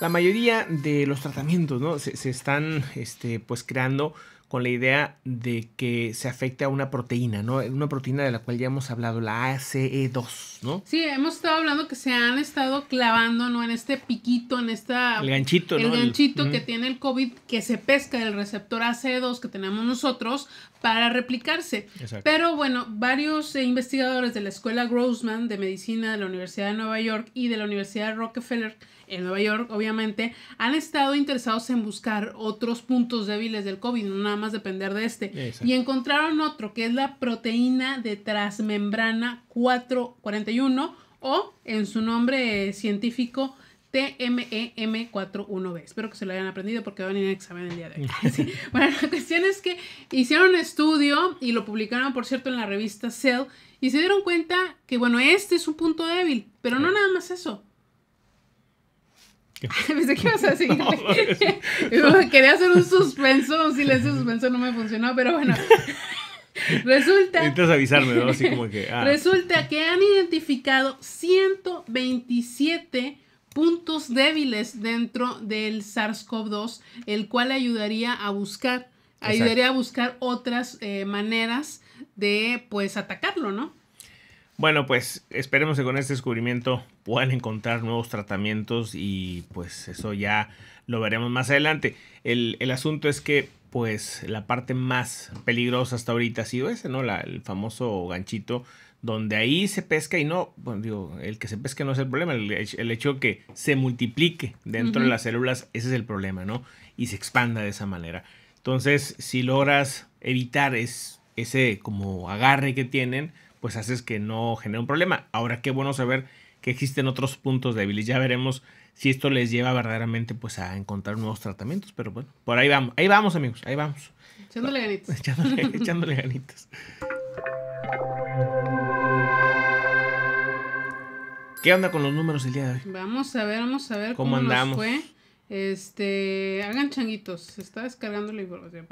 La mayoría de los tratamientos ¿no? se, están este, pues, creando con la idea de que se afecte a una proteína, ¿no? Una proteína de la cual ya hemos hablado, la ACE2, ¿no? Sí, hemos estado hablando que se han estado clavando, ¿no? En este piquito, en esta... El ganchito, el ganchito que tiene el COVID que se pesca del receptor ACE2 que tenemos nosotros para replicarse. Exacto. Pero bueno, varios eh, investigadores de la Escuela Grossman de Medicina de la Universidad de Nueva York y de la Universidad de Rockefeller en Nueva York, obviamente, han estado interesados en buscar otros puntos débiles del COVID, no nada más depender de este. Y encontraron otro que es la proteína de transmembrana 441 o en su nombre científico TMEM41B. Espero que se lo hayan aprendido porque van a ir el examen el día de hoy. Bueno, la cuestión es que hicieron un estudio y lo publicaron, por cierto, en la revista Cell y se dieron cuenta que, bueno, este es un punto débil, pero no nada más eso a Quería hacer un suspenso, un silencio suspenso, no me funcionó, pero bueno. Resulta. avisarme, ¿no? Así como que. Ah. Resulta que han identificado 127 puntos débiles dentro del SARS-CoV-2, el cual ayudaría a buscar, ayudaría a buscar otras eh, maneras de, pues, atacarlo, ¿no? Bueno, pues esperemos que con este descubrimiento puedan encontrar nuevos tratamientos y pues eso ya lo veremos más adelante. El, asunto es que pues la parte más peligrosa hasta ahorita ha sido ese, ¿no? el famoso ganchito donde ahí se pesca y no, digo, el que se pesca no es el problema, el, hecho que se multiplique dentro de las células, ese es el problema, ¿no? Y se expanda de esa manera. Entonces, si logras evitar ese como agarre que tienen, pues haces que no genere un problema. Ahora qué bueno saber que existen otros puntos débiles. Ya veremos si esto les lleva verdaderamente pues a encontrar nuevos tratamientos, pero bueno, por ahí vamos, ahí vamos amigos, ahí vamos. Echándole ganitas. Echándole, ganitas. ¿Qué onda con los números el día de hoy? Vamos a ver, vamos a ver cómo, andamos. Nos fue. Este, hagan changuitos, se está descargando la información.